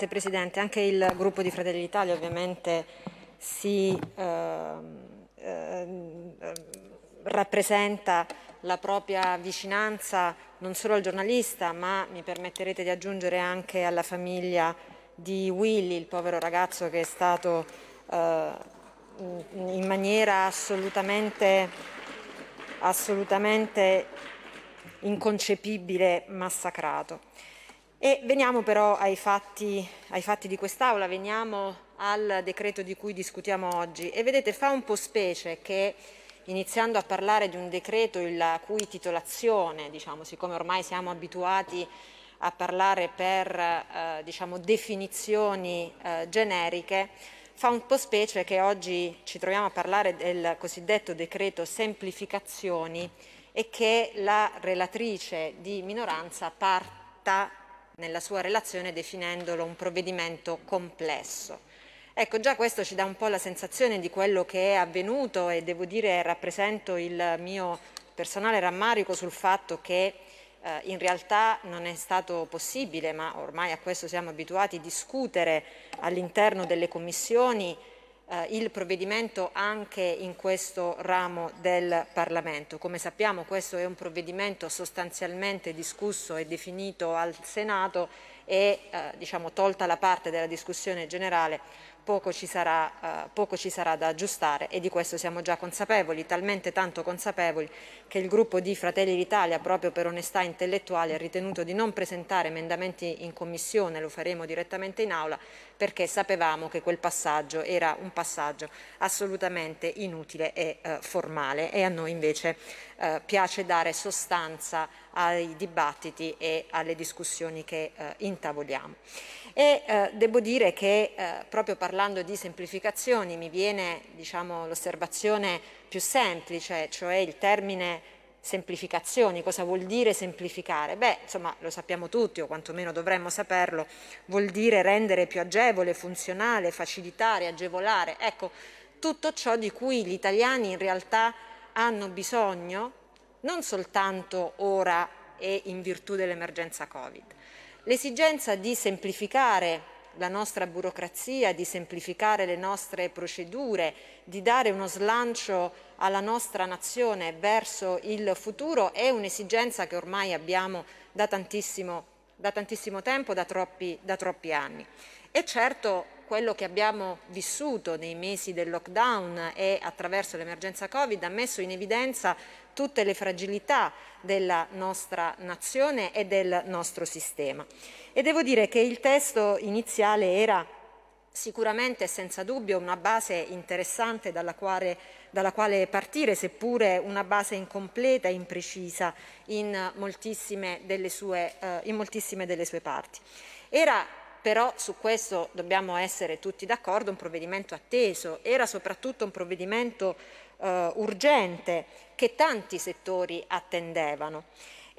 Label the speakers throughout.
Speaker 1: Grazie Presidente, anche il gruppo di Fratelli d'Italia ovviamente si eh, eh, rappresenta la propria vicinanza non solo al giornalista ma mi permetterete di aggiungere anche alla famiglia di Willy, il povero ragazzo che è stato eh, in maniera assolutamente, assolutamente inconcepibile massacrato. E veniamo però ai fatti, ai fatti di quest'Aula, veniamo al decreto di cui discutiamo oggi e vedete fa un po' specie che iniziando a parlare di un decreto la cui titolazione, diciamo, siccome ormai siamo abituati a parlare per eh, diciamo, definizioni eh, generiche, fa un po' specie che oggi ci troviamo a parlare del cosiddetto decreto semplificazioni e che la relatrice di minoranza parta nella sua relazione definendolo un provvedimento complesso. Ecco, già questo ci dà un po' la sensazione di quello che è avvenuto e devo dire rappresento il mio personale rammarico sul fatto che eh, in realtà non è stato possibile, ma ormai a questo siamo abituati, discutere all'interno delle commissioni eh, il provvedimento anche in questo ramo del Parlamento. Come sappiamo questo è un provvedimento sostanzialmente discusso e definito al Senato e eh, diciamo, tolta la parte della discussione generale poco ci, sarà, eh, poco ci sarà da aggiustare e di questo siamo già consapevoli, talmente tanto consapevoli che il gruppo di Fratelli d'Italia, proprio per onestà intellettuale, ha ritenuto di non presentare emendamenti in Commissione, lo faremo direttamente in Aula, perché sapevamo che quel passaggio era un passaggio assolutamente inutile e eh, formale e a noi invece eh, piace dare sostanza ai dibattiti e alle discussioni che eh, intavoliamo. E eh, devo dire che eh, proprio parlando di semplificazioni mi viene diciamo, l'osservazione più semplice, cioè il termine semplificazioni, cosa vuol dire semplificare? Beh, insomma, lo sappiamo tutti o quantomeno dovremmo saperlo, vuol dire rendere più agevole, funzionale, facilitare, agevolare, ecco, tutto ciò di cui gli italiani in realtà hanno bisogno non soltanto ora e in virtù dell'emergenza Covid. L'esigenza di semplificare la nostra burocrazia, di semplificare le nostre procedure, di dare uno slancio alla nostra nazione verso il futuro è un'esigenza che ormai abbiamo da tantissimo, da tantissimo tempo, da troppi, da troppi anni. E certo quello che abbiamo vissuto nei mesi del lockdown e attraverso l'emergenza Covid ha messo in evidenza tutte le fragilità della nostra nazione e del nostro sistema. E devo dire che il testo iniziale era sicuramente senza dubbio una base interessante dalla quale, dalla quale, partire, seppure una base incompleta e imprecisa in moltissime delle sue, eh, in moltissime delle sue parti. Era però su questo dobbiamo essere tutti d'accordo, un provvedimento atteso, era soprattutto un provvedimento eh, urgente che tanti settori attendevano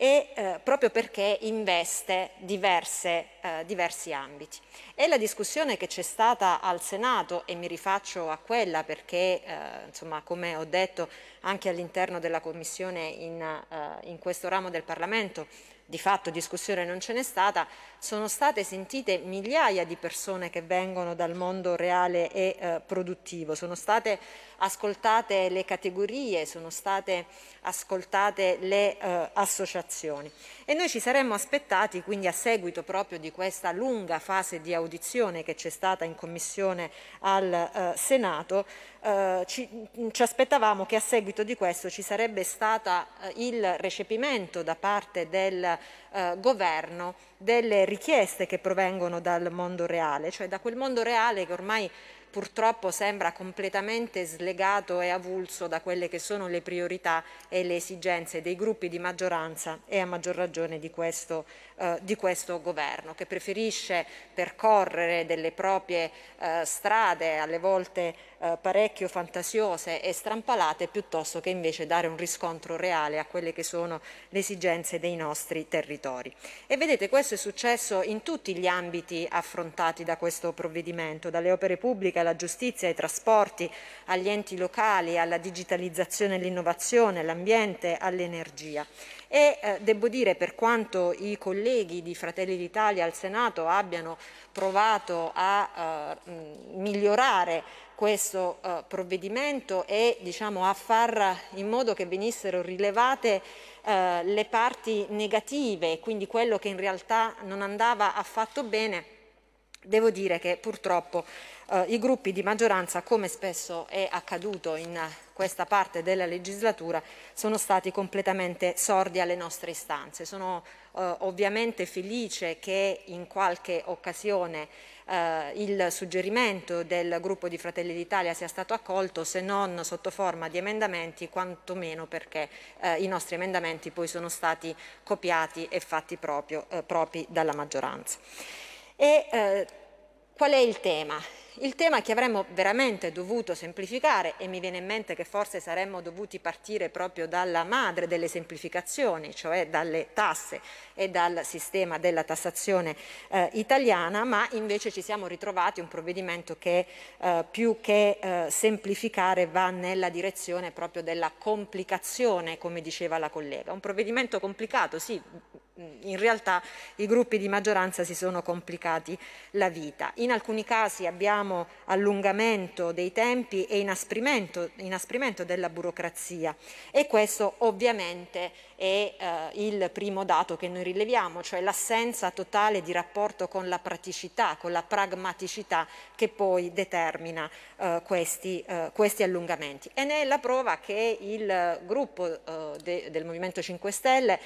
Speaker 1: e eh, proprio perché investe diverse, eh, diversi ambiti. E la discussione che c'è stata al Senato, e mi rifaccio a quella perché, eh, insomma, come ho detto anche all'interno della Commissione in, eh, in questo ramo del Parlamento, di fatto discussione non ce n'è stata, sono state sentite migliaia di persone che vengono dal mondo reale e eh, produttivo, sono state ascoltate le categorie, sono state ascoltate le eh, associazioni. E noi ci saremmo aspettati, quindi a seguito proprio di questa lunga fase di audizione che c'è stata in Commissione al eh, Senato, eh, ci, mm, ci, aspettavamo che a seguito di questo ci sarebbe stato eh, il recepimento da parte del eh, Governo delle richieste che provengono dal mondo reale, cioè da quel mondo reale che ormai purtroppo sembra completamente slegato e avulso da quelle che sono le priorità e le esigenze dei gruppi di maggioranza e a maggior ragione di questo eh, di questo governo, che preferisce percorrere delle proprie eh, strade, alle volte eh, parecchio fantasiose e strampalate, piuttosto che invece dare un riscontro reale a quelle che sono le esigenze dei nostri territori. E vedete, questo è successo in tutti gli ambiti affrontati da questo provvedimento, dalle opere pubbliche alla giustizia, ai trasporti, agli enti locali, alla digitalizzazione e all'innovazione, all'ambiente, all'energia e eh, devo dire per quanto i colleghi di Fratelli d'Italia al Senato abbiano provato a eh, migliorare questo eh, provvedimento e diciamo, a far in modo che venissero rilevate eh, le parti negative, quindi quello che in realtà non andava affatto bene, devo dire che purtroppo eh, i gruppi di maggioranza, come spesso è accaduto in questa parte della legislatura sono stati completamente sordi alle nostre istanze. Sono eh, ovviamente felice che in qualche occasione eh, il suggerimento del gruppo di Fratelli d'Italia sia stato accolto, se non sotto forma di emendamenti, quantomeno perché eh, i nostri emendamenti poi sono stati copiati e fatti proprio, eh, propri dalla maggioranza. E, eh, Qual è il tema? Il tema che avremmo veramente dovuto semplificare, e mi viene in mente che forse saremmo dovuti partire proprio dalla madre delle semplificazioni, cioè dalle tasse e dal sistema della tassazione eh, italiana, ma invece ci siamo ritrovati un provvedimento che eh, più che eh, semplificare va nella direzione proprio della complicazione, come diceva la collega. Un provvedimento complicato, sì, in realtà i gruppi di maggioranza si sono complicati la vita. In alcuni casi abbiamo allungamento dei tempi e inasprimento, inasprimento della burocrazia e questo ovviamente è eh, il primo dato che noi rileviamo, cioè l'assenza totale di rapporto con la praticità, con la pragmaticità che poi determina eh, questi, eh, questi, allungamenti. E ne è la prova che il gruppo eh, de, del Movimento 5 Stelle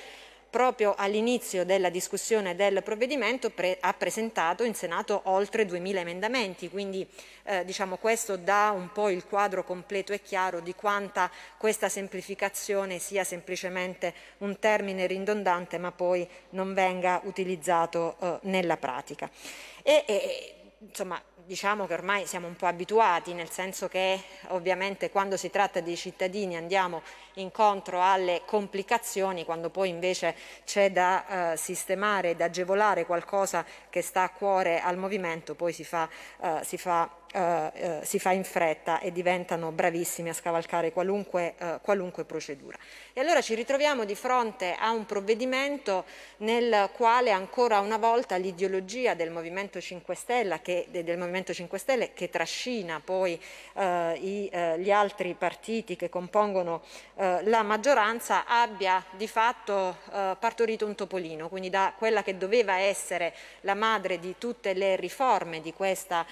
Speaker 1: proprio all'inizio della discussione del provvedimento pre ha presentato in Senato oltre 2.000 emendamenti, quindi eh, diciamo, questo dà un po' il quadro completo e chiaro di quanta questa semplificazione sia semplicemente un termine ridondante ma poi non venga utilizzato eh, nella pratica. E, e, insomma, diciamo che ormai siamo un po' abituati, nel senso che ovviamente quando si tratta di cittadini andiamo incontro alle complicazioni, quando poi invece c'è da eh, sistemare, da agevolare qualcosa che sta a cuore al movimento, poi si fa, eh, si fa eh, eh, si fa in fretta e diventano bravissimi a scavalcare qualunque, eh, qualunque procedura. E allora ci ritroviamo di fronte a un provvedimento nel quale ancora una volta l'ideologia del Movimento 5 Stelle che, del Movimento 5 Stelle che trascina poi eh, i, eh, gli altri partiti che compongono eh, la maggioranza abbia di fatto eh, partorito un topolino, quindi da quella che doveva essere la madre di tutte le riforme di questa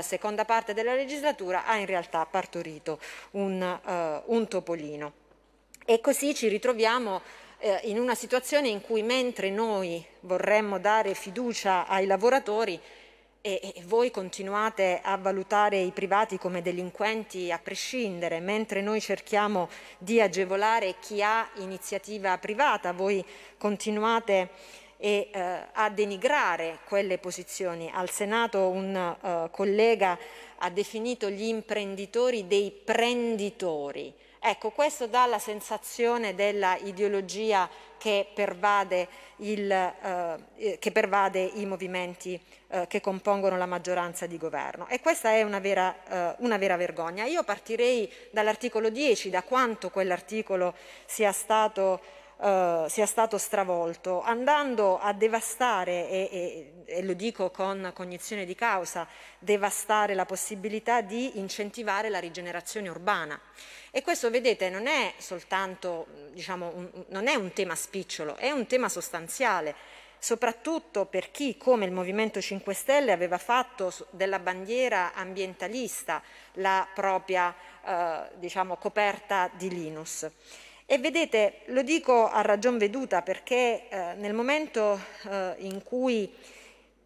Speaker 1: seconda parte della legislatura ha in realtà partorito un, uh, un topolino. E così ci ritroviamo eh, in una situazione in cui mentre noi vorremmo dare fiducia ai lavoratori, e, voi continuate a valutare i privati come delinquenti a prescindere, mentre noi cerchiamo di agevolare chi ha iniziativa privata, voi continuate a e eh, a denigrare quelle posizioni. Al Senato un eh, collega ha definito gli imprenditori dei prenditori. Ecco, questo dà la sensazione della ideologia che pervade, il, eh, eh che pervade i movimenti eh, che compongono la maggioranza di governo. E questa è una vera, eh, una vera vergogna. Io partirei dall'articolo 10, da quanto quell'articolo sia stato eh, sia stato stravolto, andando a devastare, e, e, e, lo dico con cognizione di causa, devastare la possibilità di incentivare la rigenerazione urbana. E questo, vedete, non è soltanto, diciamo, un, non è un tema spicciolo, è un tema sostanziale, soprattutto per chi, come il Movimento 5 Stelle, aveva fatto della bandiera ambientalista la propria, eh, diciamo, coperta di Linus. E vedete, lo dico a ragion veduta perché eh, nel momento eh, in cui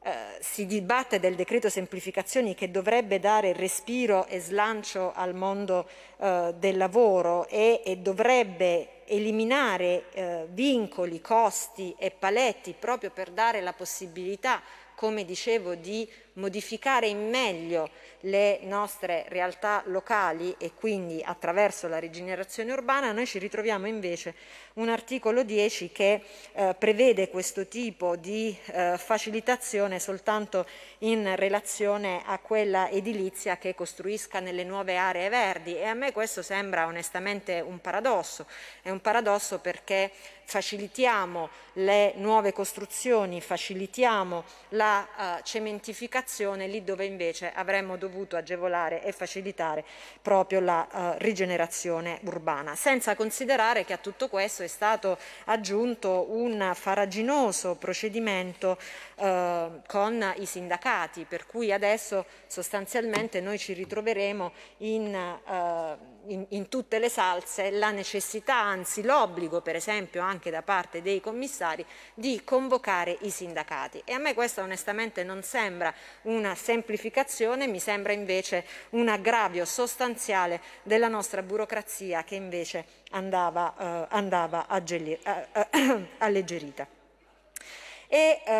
Speaker 1: eh, si dibatte del decreto semplificazioni che dovrebbe dare respiro e slancio al mondo eh, del lavoro e, e dovrebbe eliminare eh, vincoli, costi e paletti proprio per dare la possibilità come dicevo, di modificare in meglio le nostre realtà locali e quindi attraverso la rigenerazione urbana, noi ci ritroviamo invece un articolo 10 che eh, prevede questo tipo di eh, facilitazione soltanto in relazione a quella edilizia che costruisca nelle nuove aree verdi e a me questo sembra onestamente un paradosso, è un paradosso perché facilitiamo le nuove costruzioni, facilitiamo la la eh, cementificazione, lì dove invece avremmo dovuto agevolare e facilitare proprio la eh, rigenerazione urbana. Senza considerare che a tutto questo è stato aggiunto un faraginoso procedimento Ehm, con i sindacati, per cui adesso sostanzialmente noi ci ritroveremo in, eh, in, in tutte le salse la necessità, anzi l'obbligo per esempio anche da parte dei commissari di convocare i sindacati. E a me questa onestamente non sembra una semplificazione, mi sembra invece un aggravio sostanziale della nostra burocrazia che invece andava, eh, andava alleggerita. E eh,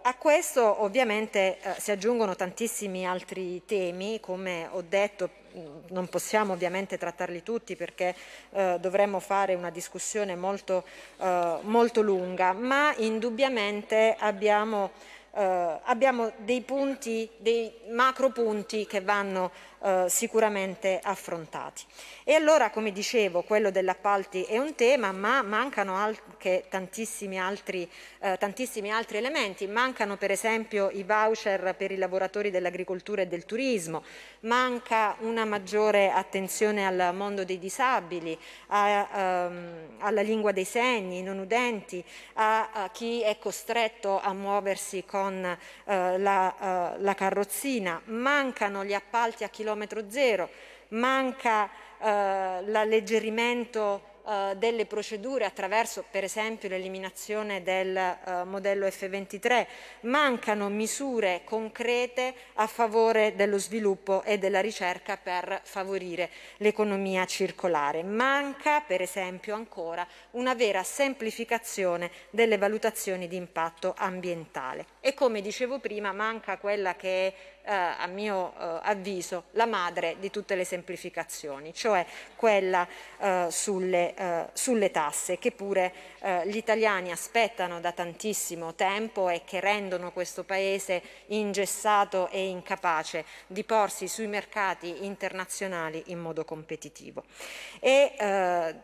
Speaker 1: a questo ovviamente eh, si aggiungono tantissimi altri temi, come ho detto mm, non possiamo ovviamente trattarli tutti perché eh, dovremmo fare una discussione molto, eh, molto lunga, ma indubbiamente abbiamo, eh, abbiamo dei punti, dei macro punti che vanno eh, sicuramente affrontati. E allora, come dicevo, quello dell'appalti è un tema, ma mancano anche tantissimi altri, eh, tantissimi altri elementi. Mancano per esempio i voucher per i lavoratori dell'agricoltura e del turismo, manca una maggiore attenzione al mondo dei disabili, a, um, alla lingua dei segni, i non udenti, a, a, chi è costretto a muoversi con uh, la, uh, la carrozzina, mancano gli appalti a chilometri chilometro zero, manca eh, l'alleggerimento eh, delle procedure attraverso per esempio l'eliminazione del eh, modello F23, mancano misure concrete a favore dello sviluppo e della ricerca per favorire l'economia circolare. Manca per esempio ancora una vera semplificazione delle valutazioni di impatto ambientale e come dicevo prima manca quella che è eh, a mio eh, avviso, la madre di tutte le semplificazioni, cioè quella eh, sulle, eh, sulle, tasse, che pure eh, gli italiani aspettano da tantissimo tempo e che rendono questo Paese ingessato e incapace di porsi sui mercati internazionali in modo competitivo. E, eh,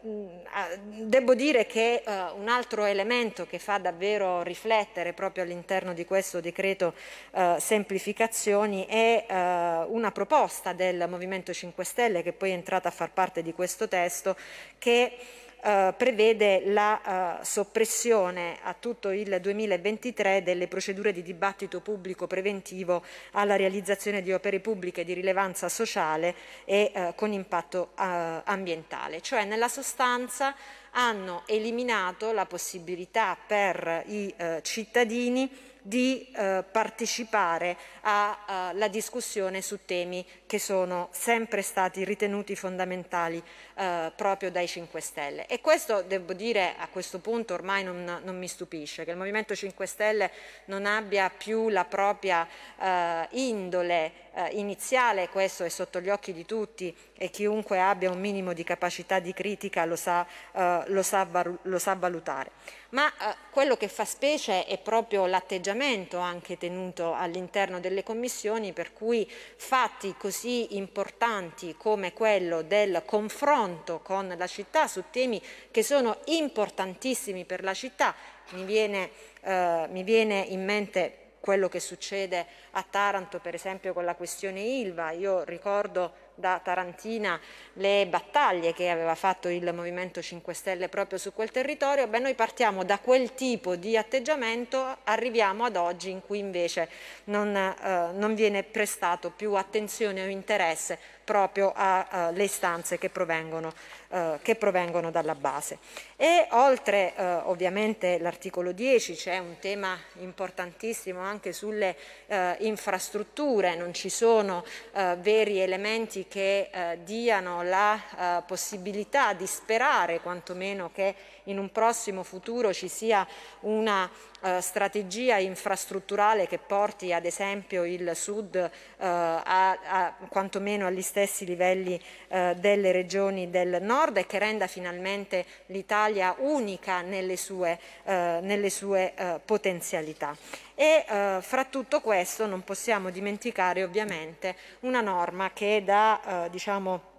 Speaker 1: devo dire che un altro elemento che fa davvero riflettere proprio all'interno di questo decreto semplificazioni Meloni e eh, una proposta del Movimento 5 Stelle che poi è entrata a far parte di questo testo che eh, prevede la eh, soppressione a tutto il 2023 delle procedure di dibattito pubblico preventivo alla realizzazione di opere pubbliche di rilevanza sociale e eh, con impatto eh, ambientale. Cioè nella sostanza hanno eliminato la possibilità per i eh, cittadini di eh, partecipare alla discussione su temi che sono sempre stati ritenuti fondamentali eh, proprio dai 5 Stelle. E questo, devo dire, a questo punto ormai non, non mi stupisce, che il Movimento 5 Stelle non abbia più la propria eh, indole eh, iniziale, questo è sotto gli occhi di tutti e chiunque abbia un minimo di capacità di critica lo sa, eh, lo sa, lo sa valutare. Ma eh, quello che fa specie è proprio l'atteggiamento atteggiamento anche tenuto all'interno delle commissioni per cui fatti così importanti come quello del confronto con la città su temi che sono importantissimi per la città, mi viene, eh, mi viene in mente quello che succede a Taranto per esempio con la questione Ilva, io ricordo da Tarantina le battaglie che aveva fatto il Movimento 5 Stelle proprio su quel territorio, beh, noi partiamo da quel tipo di atteggiamento, arriviamo ad oggi in cui invece non, eh, non viene prestato più attenzione o interesse proprio alle istanze che provengono, eh, che provengono, dalla base. E oltre eh, ovviamente l'articolo 10 c'è un tema importantissimo anche sulle eh, infrastrutture, non ci sono eh, veri elementi che eh, diano la eh, possibilità di sperare quantomeno che in un prossimo futuro ci sia una eh, strategia infrastrutturale che porti ad esempio il Sud eh, a, a, quantomeno agli stessi livelli eh, delle regioni del Nord e che renda finalmente l'Italia unica nelle sue, eh, nelle sue eh, potenzialità. E eh, fra tutto questo non possiamo dimenticare ovviamente una norma che da diciamo,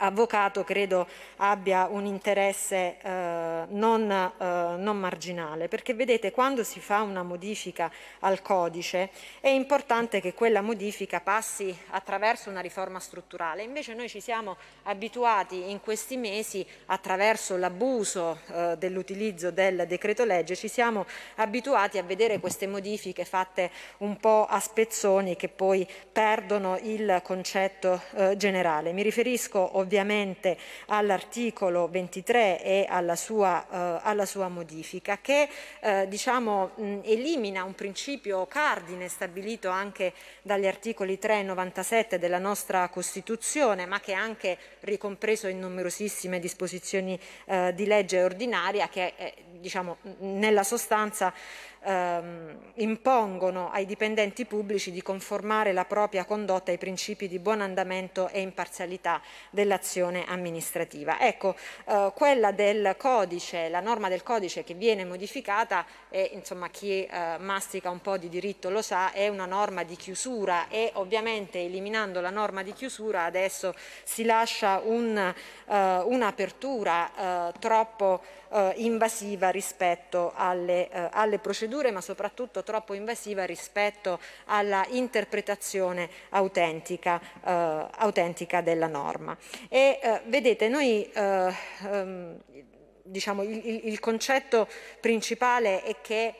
Speaker 1: avvocato credo abbia un interesse eh, non, eh, non, marginale, perché vedete quando si fa una modifica al codice è importante che quella modifica passi attraverso una riforma strutturale, invece noi ci siamo abituati in questi mesi attraverso l'abuso eh, dell'utilizzo del decreto legge, ci siamo abituati a vedere queste modifiche fatte un po' a spezzoni che poi perdono il concetto eh, generale. Mi riferisco ovviamente ovviamente all'articolo 23 e alla sua, eh, alla sua modifica che eh, diciamo, mh, elimina un principio cardine stabilito anche dagli articoli 3 e 97 della nostra Costituzione ma che è anche ricompreso in numerosissime disposizioni eh, di legge ordinaria che diciamo, nella sostanza ehm, impongono ai dipendenti pubblici di conformare la propria condotta ai principi di buon andamento e imparzialità dell'azione amministrativa. Ecco, eh, quella del codice, la norma del codice che viene modificata e insomma chi eh, mastica un po' di diritto lo sa, è una norma di chiusura e ovviamente eliminando la norma di chiusura adesso si lascia un, eh, un'apertura eh, troppo eh, invasiva rispetto alle, eh, alle, procedure, ma soprattutto troppo invasiva rispetto alla interpretazione autentica, eh, autentica della norma. E, eh, vedete, noi eh, ehm, diciamo, il, il, concetto principale è che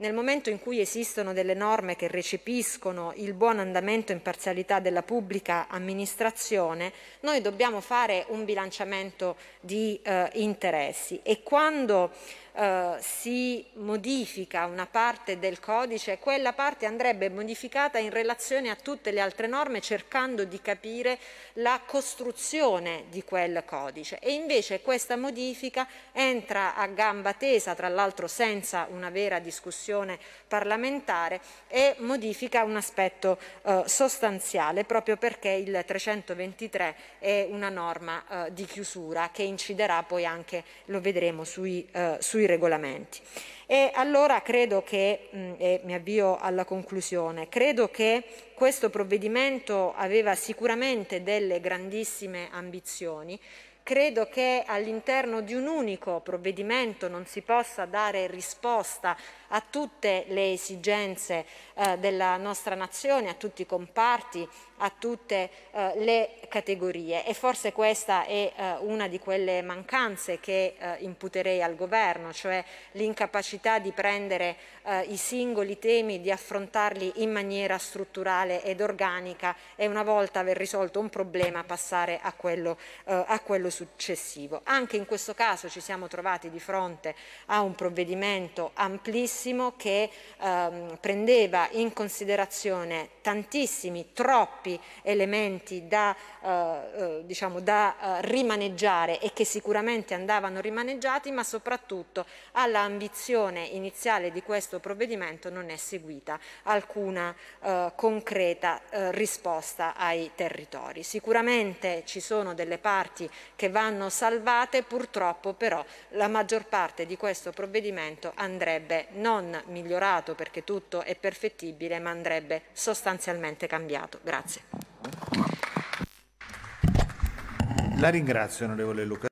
Speaker 1: nel momento in cui esistono delle norme che recepiscono il buon andamento e imparzialità della pubblica amministrazione, noi dobbiamo fare un bilanciamento di eh, interessi e quando eh, si modifica una parte del codice, quella parte andrebbe modificata in relazione a tutte le altre norme cercando di capire la costruzione di quel codice e invece questa modifica entra a gamba tesa, tra l'altro senza una vera discussione parlamentare e modifica un aspetto eh, sostanziale proprio perché il 323 è una norma eh, di chiusura che inciderà poi anche, lo vedremo, sui, eh, sui sui regolamenti. E allora credo che, mm, e mi avvio alla conclusione, credo che questo provvedimento aveva sicuramente delle grandissime ambizioni, credo che all'interno di un unico provvedimento non si possa dare risposta a tutte le esigenze eh, della nostra nazione, a tutti i comparti, a tutte eh, le categorie e forse questa è eh, una di quelle mancanze che eh, imputerei al governo, cioè l'incapacità di prendere eh, i singoli temi, di affrontarli in maniera strutturale ed organica e una volta aver risolto un problema passare a quello, eh, a quello successivo. Anche in questo caso ci siamo trovati di fronte a un provvedimento amplissimo che ehm, prendeva in considerazione tantissimi, troppi troppi elementi da, eh, eh diciamo, da eh, rimaneggiare e che sicuramente andavano rimaneggiati, ma soprattutto all'ambizione iniziale di questo provvedimento non è seguita alcuna eh, concreta eh, risposta ai territori. Sicuramente ci sono delle parti che vanno salvate, purtroppo però la maggior parte di questo provvedimento andrebbe non migliorato perché tutto è perfettibile, ma andrebbe sostanzialmente cambiato. Grazie. Grazie. La ringrazio, onorevole Luca.